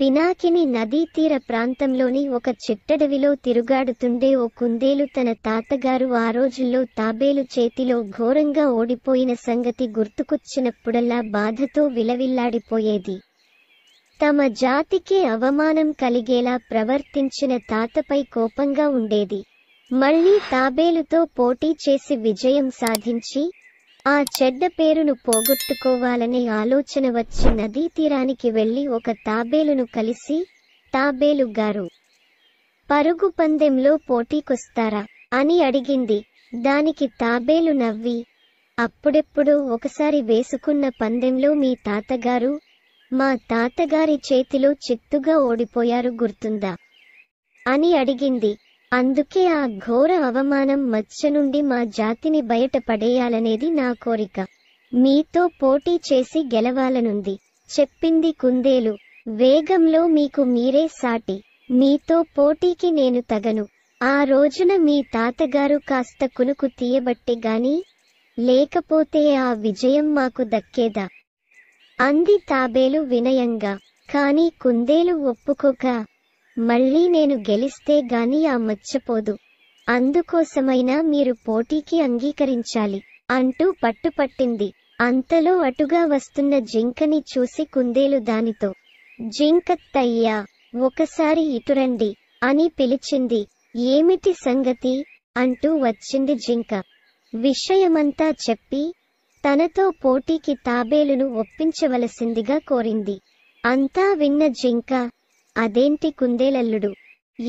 పినాకిని నదీ తీర ప్రాంతంలోని ఒక చిట్టడవిలో తిరుగాడుతుండే ఓ కుందేలు తన తాతగారు ఆ రోజుల్లో తాబేలు చేతిలో ఘోరంగా ఓడిపోయిన సంగతి గుర్తుకొచ్చినప్పుడల్లా బాధతో విలవిల్లాడిపోయేది తమ జాతికే అవమానం కలిగేలా ప్రవర్తించిన తాతపై కోపంగా ఉండేది మళ్లీ తాబేలుతో పోటీ చేసి విజయం సాధించి ఆ చెడ్డ పేరును పోగొట్టుకోవాలనే ఆలోచన వచ్చి నదీ తీరానికి వెళ్లి ఒక తాబేలును కలిసి తాబేలు గారు పరుగు పందెంలో పోటీకొస్తారా అని అడిగింది దానికి తాబేలు నవ్వి అప్పుడెప్పుడు ఒకసారి వేసుకున్న పందెంలో మీ తాతగారు మా తాతగారి చేతిలో చిత్తుగా ఓడిపోయారు గుర్తుందా అని అడిగింది అందుకే ఆ ఘోర అవమానం మచ్చ నుండి మా జాతిని బయటపడేయాలనేది నా కోరిక మీతో పోటీ చేసి గెలవాలనుంది చెప్పింది కుందేలు వేగంలో మీకు మీరే సాటి మీతో పోటీకి నేను తగను ఆ రోజున మీ తాతగారు కాస్త కునుకు తీయబట్టే గాని లేకపోతే ఆ విజయం మాకు దక్కేదా అంది తాబేలు వినయంగా కాని కుందేలు ఒప్పుకోక మళ్ళీ నేను గెలిస్తే గాని ఆ మచ్చపోదు అందుకోసమైనా మీరు పోటీకి అంగీకరించాలి అంటూ పట్టుపట్టింది అంతలో అటుగా వస్తున్న జింకని చూసి కుందేలు దానితో జింకత్తయ్యా ఒకసారి ఇటురండి అని పిలిచింది ఏమిటి సంగతి అంటూ వచ్చింది జింక విషయమంతా చెప్పి తనతో పోటీకి తాబేలును ఒప్పించవలసిందిగా కోరింది అంతా విన్న జింక అదేంటి కుందేలల్లుడు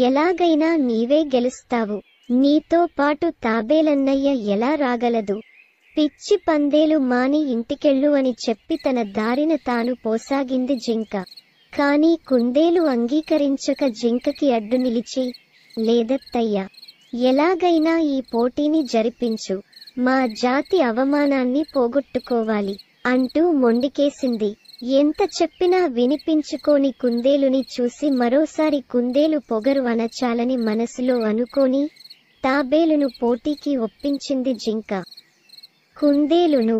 ఎలాగైనా నీవే గెలుస్తావు నీతో పాటు తాబేలన్నయ్య ఎలా రాగలదు పిచ్చి పందేలు మాని ఇంటికెళ్ళు అని చెప్పి తన దారిన తాను పోసాగింది జింక కాని కుందేలు అంగీకరించక జింకకి అడ్డు నిలిచి లేదత్తయ్య ఎలాగైనా ఈ పోటీని జరిపించు మా జాతి అవమానాన్ని పోగొట్టుకోవాలి అంటూ మొండికేసింది ఎంత చెప్పినా వినిపించుకోని కుందేలుని చూసి మరోసారి కుందేలు పొగరు అనచాలని మనసులో అనుకోని తాబేలును పోటీకి ఒప్పించింది జింక కుందేలును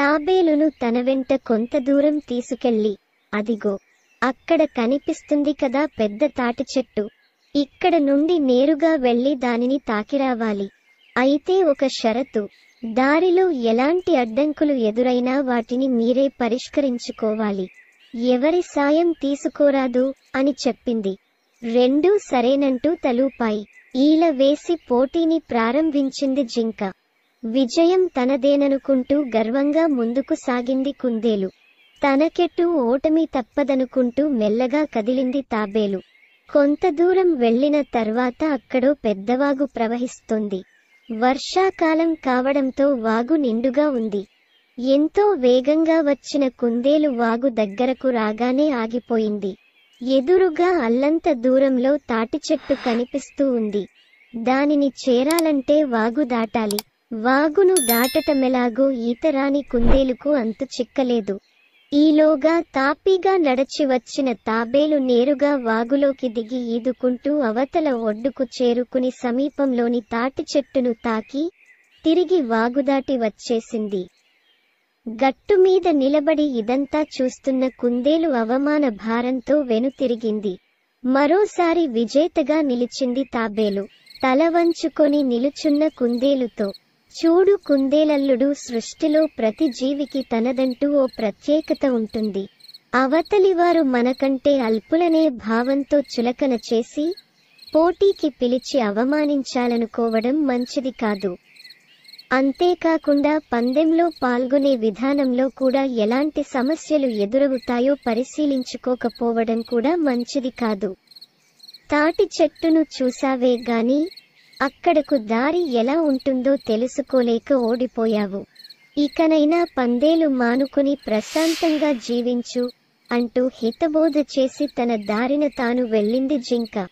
తాబేలును తన వెంట కొంత దూరం తీసుకెళ్ళి అదిగో అక్కడ కనిపిస్తుంది కదా పెద్ద తాటి చెట్టు ఇక్కడ నుండి నేరుగా వెళ్ళి దానిని తాకిరావాలి అయితే ఒక షరతు దారిలో ఎలాంటి అడ్డంకులు ఎదురైనా వాటిని మీరే పరిష్కరించుకోవాలి ఎవరి సాయం తీసుకోరాదు అని చెప్పింది రెండూ సరేనంటూ తలూపాయి ఈల వేసి పోటీని ప్రారంభించింది జింక విజయం తనదేననుకుంటూ గర్వంగా ముందుకు సాగింది కుందేలు తనకెట్టు ఓటమి తప్పదనుకుంటూ మెల్లగా కదిలింది తాబేలు కొంత దూరం వెళ్లిన తర్వాత అక్కడో పెద్దవాగు ప్రవహిస్తుంది వర్షాకాలం కావడంతో వాగు నిండుగా ఉంది ఎంతో వేగంగా వచ్చిన కుందేలు వాగు దగ్గరకు రాగానే ఆగిపోయింది ఎదురుగా అల్లంత దూరంలో తాటి చెట్టు కనిపిస్తూ ఉంది దానిని చేరాలంటే వాగు దాటాలి వాగును దాటటమెలాగో ఈతరాని కుందేలుకు అంతు చిక్కలేదు ఈలోగా తాపీగా నడచి వచ్చిన తాబేలు నేరుగా వాగులోకి దిగి ఈదుకుంటూ అవతల ఒడ్డుకు చేరుకుని సమీపంలోని తాటి చెట్టును తాకి తిరిగి వాగుదాటి వచ్చేసింది గట్టు మీద నిలబడి ఇదంతా చూస్తున్న కుందేలు అవమాన భారంతో వెనుతిరిగింది మరోసారి విజేతగా నిలిచింది తాబేలు తల వంచుకొని నిలుచున్న కుందేలుతో చూడు కుందేలల్లుడు సృష్టిలో ప్రతి జీవికి తనదంటూ ఓ ప్రత్యేకత ఉంటుంది అవతలివారు మనకంటే అల్పులనే భావంతో చులకన చేసి పోటీకి పిలిచి అవమానించాలనుకోవడం మంచిది కాదు అంతేకాకుండా పందెంలో పాల్గొనే విధానంలో కూడా ఎలాంటి సమస్యలు ఎదురవుతాయో పరిశీలించుకోకపోవడం కూడా మంచిది కాదు తాటి చెట్టును చూసావే గాని అక్కడకు దారి ఎలా ఉంటుందో తెలుసుకోలేక ఓడిపోయావు ఇకనైనా పందేలు మానుకుని ప్రశాంతంగా జీవించు అంటూ హితబోధ చేసి తన దారిన తాను వెళ్ళింది జింక